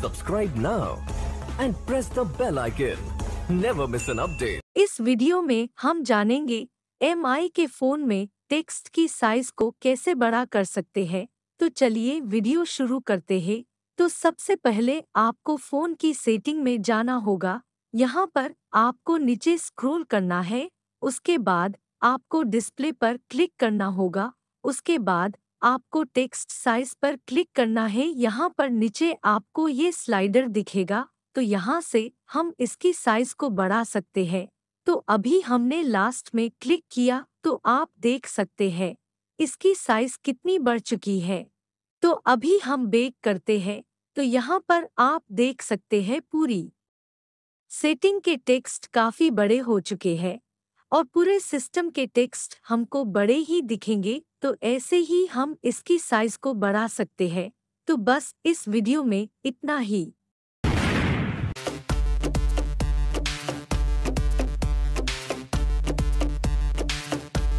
subscribe now and press the bell icon never miss an update इस video में हम जानेंगे एम के फोन में टेक्स्ट की साइज को कैसे बड़ा कर सकते हैं तो चलिए वीडियो शुरू करते हैं तो सबसे पहले आपको फोन की सेटिंग में जाना होगा यहाँ पर आपको नीचे स्क्रॉल करना है उसके बाद आपको डिस्प्ले पर क्लिक करना होगा उसके बाद आपको टेक्स्ट साइज पर क्लिक करना है यहाँ पर नीचे आपको ये स्लाइडर दिखेगा तो यहाँ से हम इसकी साइज को बढ़ा सकते हैं तो अभी हमने लास्ट में क्लिक किया तो आप देख सकते हैं इसकी साइज कितनी बढ़ चुकी है तो अभी हम बेक करते हैं तो यहाँ पर आप देख सकते हैं पूरी सेटिंग के टेक्स्ट काफ़ी बड़े हो चुके हैं और पूरे सिस्टम के टेक्स्ट हमको बड़े ही दिखेंगे तो ऐसे ही हम इसकी साइज को बढ़ा सकते हैं तो बस इस वीडियो में इतना ही